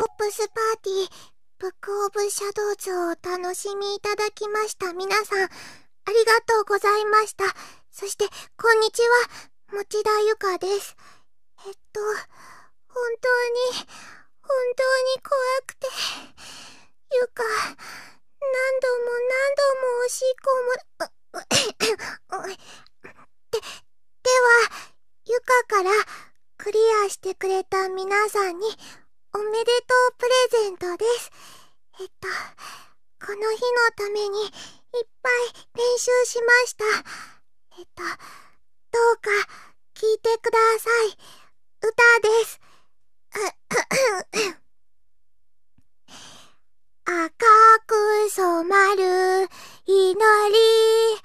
ポップスパーティー、ブックオブシャドウズをお楽しみいただきました皆さん、ありがとうございました。そして、こんにちは、持田ゆかです。えっと、本当に、本当に怖くて、ゆか、何度も何度もおしっこも、で、では、ゆかからクリアしてくれた皆さんにおめでとうプレゼントです。えっと、この日のためにいっぱい練習しました。えっと、どうか聞いてください。歌です。赤く染まる祈り